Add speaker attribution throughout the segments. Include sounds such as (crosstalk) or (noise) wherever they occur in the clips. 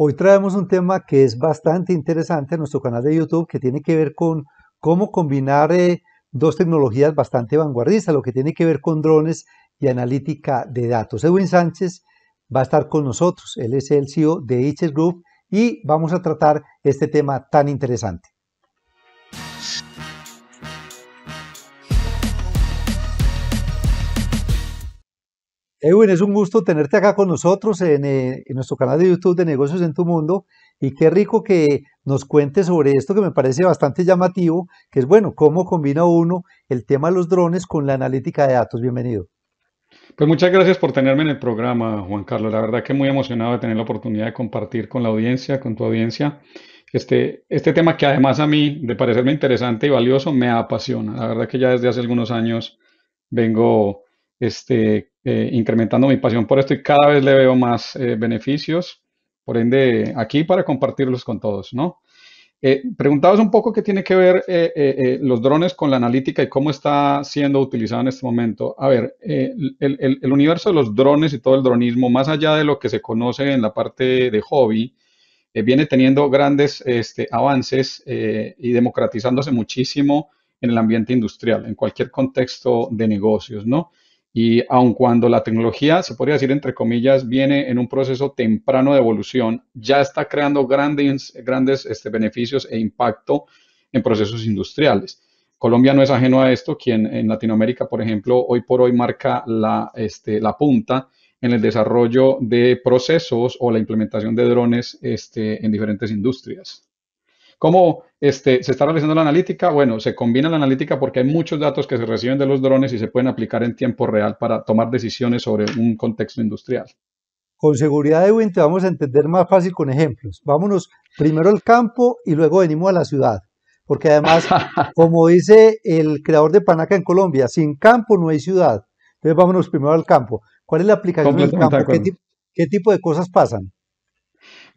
Speaker 1: Hoy traemos un tema que es bastante interesante en nuestro canal de YouTube que tiene que ver con cómo combinar eh, dos tecnologías bastante vanguardistas, lo que tiene que ver con drones y analítica de datos. Edwin Sánchez va a estar con nosotros, él es el CEO de HS Group y vamos a tratar este tema tan interesante. Edwin, es un gusto tenerte acá con nosotros eh, en, nuestro canal de YouTube de Negocios en tu Mundo y qué rico que nos cuentes sobre esto que me parece bastante llamativo, que es bueno, cómo combina uno el tema de los drones con la analítica de datos. Bienvenido.
Speaker 2: Pues muchas gracias por tenerme en el programa, Juan Carlos. La verdad que muy emocionado de tener la oportunidad de compartir con la audiencia, con tu audiencia, este, este tema que además a mí, de parecerme interesante y valioso, me apasiona. La verdad que ya desde hace algunos años vengo este, eh, incrementando mi pasión por esto y cada vez le veo más eh, beneficios. Por ende, aquí para compartirlos con todos, ¿no? Eh, un poco qué tiene que ver eh, los drones con la analítica y cómo está siendo utilizado en este momento. A ver, el, universo de los drones y todo el dronismo, más allá de lo que se conoce en la parte de hobby, viene teniendo grandes este, avances y democratizándose muchísimo en el ambiente industrial, en cualquier contexto de negocios, ¿no? Y aun cuando la tecnología, se podría decir entre comillas, viene en un proceso temprano de evolución, ya está creando grandes, grandes este, beneficios e impacto en procesos industriales. Colombia no es ajeno a esto, quien en Latinoamérica, por ejemplo, hoy por hoy marca la, este, punta en el desarrollo de procesos o la implementación de drones este, en diferentes industrias. ¿Cómo este, se está realizando la analítica? Bueno, se combina la analítica porque hay muchos datos que se reciben de los drones y se pueden aplicar en tiempo real para tomar decisiones sobre un contexto industrial.
Speaker 1: Con seguridad, de te vamos a entender más fácil con ejemplos. Vámonos primero al campo y luego venimos a la ciudad. Porque además, (laughs) como dice el creador de Panaca en Colombia, sin campo no hay ciudad. Entonces vámonos primero al campo. ¿Cuál es la aplicación del campo? ¿Qué tipo de cosas pasan?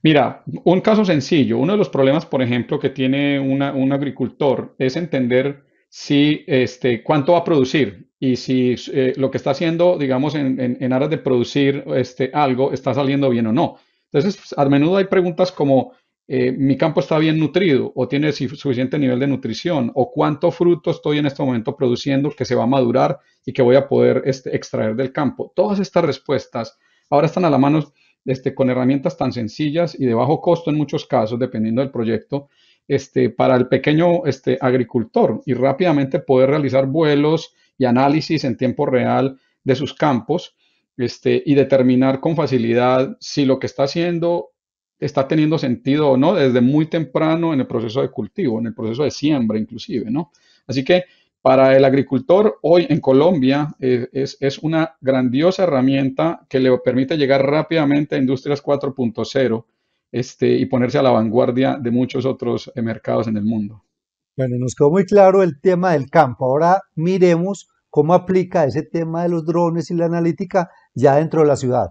Speaker 2: Mira, un caso sencillo, uno de los problemas, por ejemplo, que tiene un agricultor es entender si, este, cuánto va a producir y si eh, lo que está haciendo, digamos, en, en- aras de producir este, algo está saliendo bien o no. Entonces, pues, a menudo hay preguntas como, eh, ¿mi campo está bien nutrido o tiene suficiente nivel de nutrición? ¿O cuánto fruto estoy en este momento produciendo que se va a madurar y que voy a poder este, extraer del campo? Todas estas respuestas ahora están a la mano este, con herramientas tan sencillas y de bajo costo en muchos casos, dependiendo del proyecto, este, para el pequeño este, agricultor y rápidamente poder realizar vuelos y análisis en tiempo real de sus campos y determinar con facilidad si lo que está haciendo está teniendo sentido o no desde muy temprano en el proceso de cultivo, en el proceso de siembra inclusive, ¿no? Así que para el agricultor, hoy en Colombia eh, es, una grandiosa herramienta que le permite llegar rápidamente a Industrias 4.0 este, y ponerse a la vanguardia de muchos otros eh, mercados en el mundo.
Speaker 1: Bueno, nos quedó muy claro el tema del campo. Ahora miremos cómo aplica ese tema de los drones y la analítica ya dentro de la ciudad.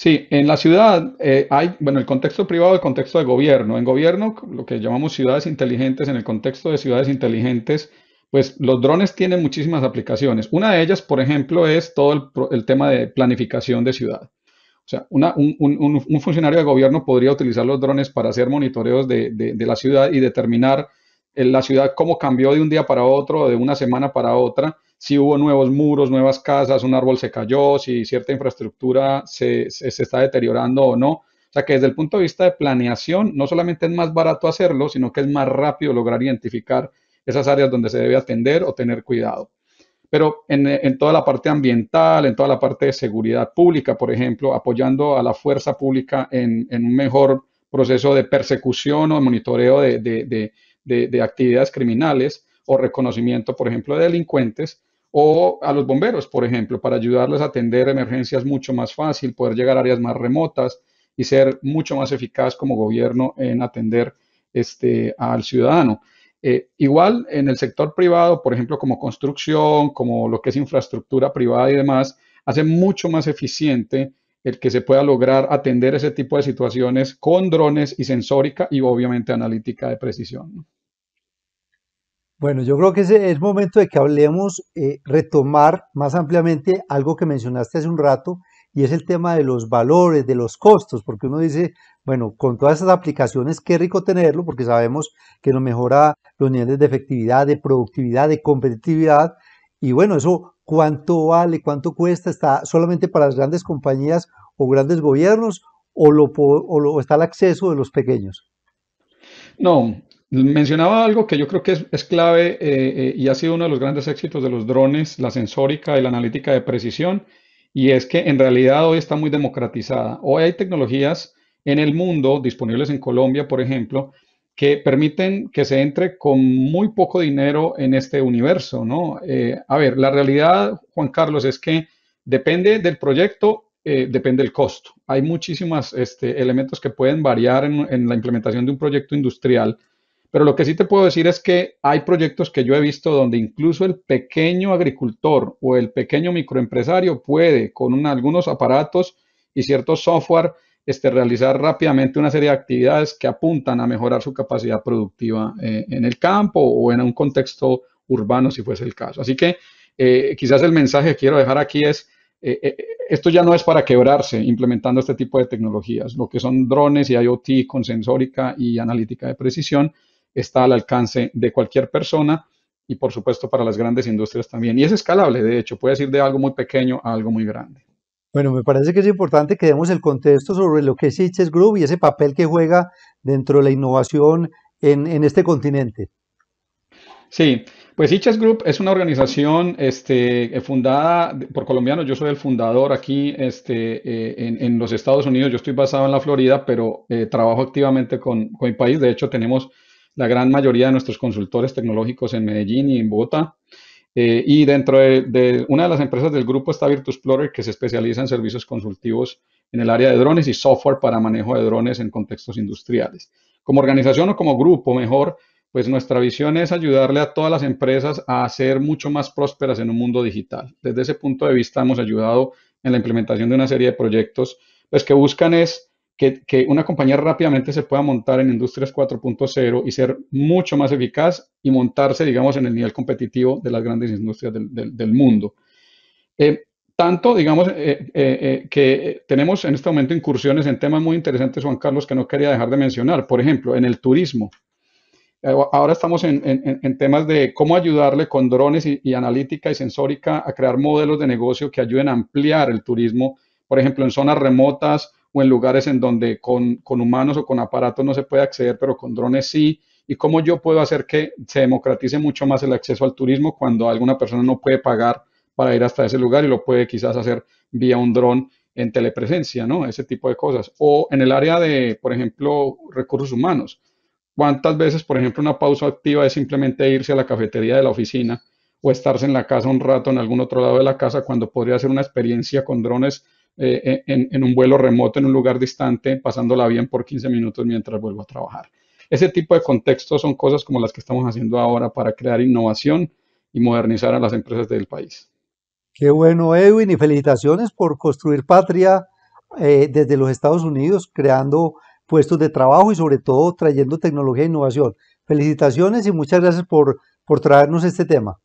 Speaker 2: Sí, en la ciudad eh, hay, bueno, el contexto privado, el contexto de gobierno. En gobierno, lo que llamamos ciudades inteligentes, en el contexto de ciudades inteligentes, pues los drones tienen muchísimas aplicaciones. Una de ellas, por ejemplo, es todo el, tema de planificación de ciudad. O sea, un, funcionario de gobierno podría utilizar los drones para hacer monitoreos de, de, de la ciudad y determinar en eh, la ciudad cómo cambió de un día para otro, de una semana para otra, si hubo nuevos muros, nuevas casas, un árbol se cayó, si cierta infraestructura se, se, está deteriorando o no. O sea que desde el punto de vista de planeación, no solamente es más barato hacerlo, sino que es más rápido lograr identificar esas áreas donde se debe atender o tener cuidado. Pero en, en, toda la parte ambiental, en toda la parte de seguridad pública, por ejemplo, apoyando a la fuerza pública en, en un mejor proceso de persecución o monitoreo de, de, de, de actividades criminales o reconocimiento, por ejemplo, de delincuentes, o a los bomberos, por ejemplo, para ayudarles a atender emergencias mucho más fácil, poder llegar a áreas más remotas y ser mucho más eficaz como gobierno en atender este, al ciudadano. Eh, igual en el sector privado, por ejemplo, como construcción, como lo que es infraestructura privada y demás, hace mucho más eficiente el que se pueda lograr atender ese tipo de situaciones con drones y sensórica y obviamente analítica de precisión.
Speaker 1: Bueno, yo creo que es, es momento de que hablemos, eh, retomar más ampliamente algo que mencionaste hace un rato, y es el tema de los valores, de los costos, porque uno dice, bueno, con todas esas aplicaciones, qué rico tenerlo, porque sabemos que nos mejora los niveles de efectividad, de productividad, de competitividad, y bueno, eso cuánto vale, cuánto cuesta, está solamente para las grandes compañías o grandes gobiernos, o, lo, o está el acceso de los pequeños.
Speaker 2: No, Mencionaba algo que yo creo que es, clave eh, eh, y ha sido uno de los grandes éxitos de los drones, la sensórica y la analítica de precisión, y es que en realidad hoy está muy democratizada. Hoy hay tecnologías en el mundo, disponibles en Colombia, por ejemplo, que permiten que se entre con muy poco dinero en este universo, ¿no? Eh, a ver, la realidad, Juan Carlos, es que depende del proyecto, eh, depende del costo. Hay muchísimos este, elementos que pueden variar en, en, la implementación de un proyecto industrial pero lo que sí te puedo decir es que hay proyectos que yo he visto donde incluso el pequeño agricultor o el pequeño microempresario puede con algunos aparatos y cierto software este, realizar rápidamente una serie de actividades que apuntan a mejorar su capacidad productiva eh, en el campo o en un contexto urbano si fuese el caso. Así que eh, quizás el mensaje que quiero dejar aquí es, eh, esto ya no es para quebrarse implementando este tipo de tecnologías, lo que son drones y IoT con sensórica y analítica de precisión, está al alcance de cualquier persona y por supuesto para las grandes industrias también. Y es escalable, de hecho, puede ir de algo muy pequeño a algo muy grande.
Speaker 1: Bueno, me parece que es importante que demos el contexto sobre lo que es Itches Group y ese papel que juega dentro de la innovación en, este continente.
Speaker 2: Sí, pues Itches Group es una organización este, fundada por colombianos. Yo soy el fundador aquí este, eh, en, los Estados Unidos. Yo estoy basado en la Florida, pero eh, trabajo activamente con, con mi país. De hecho, tenemos la gran mayoría de nuestros consultores tecnológicos en Medellín y en Bogotá. Eh, y dentro de, una de las empresas del grupo está Virtusplorer, que se especializa en servicios consultivos en el área de drones y software para manejo de drones en contextos industriales. Como organización o como grupo, mejor, pues nuestra visión es ayudarle a todas las empresas a ser mucho más prósperas en un mundo digital. Desde ese punto de vista hemos ayudado en la implementación de una serie de proyectos, pues que buscan es que, una compañía rápidamente se pueda montar en Industrias 4.0 y ser mucho más eficaz y montarse, digamos, en el nivel competitivo de las grandes industrias del, mundo. Eh, tanto, digamos, eh, eh, que tenemos en este momento incursiones en temas muy interesantes, Juan Carlos, que no quería dejar de mencionar. Por ejemplo, en el turismo. Ahora estamos en, temas de cómo ayudarle con drones y, y analítica y sensórica a crear modelos de negocio que ayuden a ampliar el turismo, por ejemplo, en zonas remotas o en lugares en donde con, humanos o con aparatos no se puede acceder, pero con drones sí, y cómo yo puedo hacer que se democratice mucho más el acceso al turismo cuando alguna persona no puede pagar para ir hasta ese lugar y lo puede quizás hacer vía un dron en telepresencia, ¿no? Ese tipo de cosas. O en el área de, por ejemplo, recursos humanos. ¿Cuántas veces, por ejemplo, una pausa activa es simplemente irse a la cafetería de la oficina o estarse en la casa un rato en algún otro lado de la casa cuando podría hacer una experiencia con drones eh, eh, en, un vuelo remoto, en un lugar distante, pasándola bien por 15 minutos mientras vuelvo a trabajar. Ese tipo de contextos son cosas como las que estamos haciendo ahora para crear innovación y modernizar a las empresas del país.
Speaker 1: Qué bueno, Edwin, y felicitaciones por construir patria eh, desde los Estados Unidos, creando puestos de trabajo y sobre todo trayendo tecnología e innovación. Felicitaciones y muchas gracias por traernos este tema.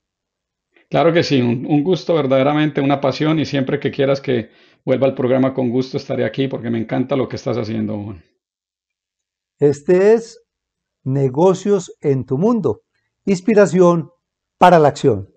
Speaker 2: Claro que sí, un, gusto verdaderamente, una pasión y siempre que quieras que vuelva al programa con gusto estaré aquí porque me encanta lo que estás haciendo.
Speaker 1: Este es Negocios en tu Mundo, inspiración para la acción.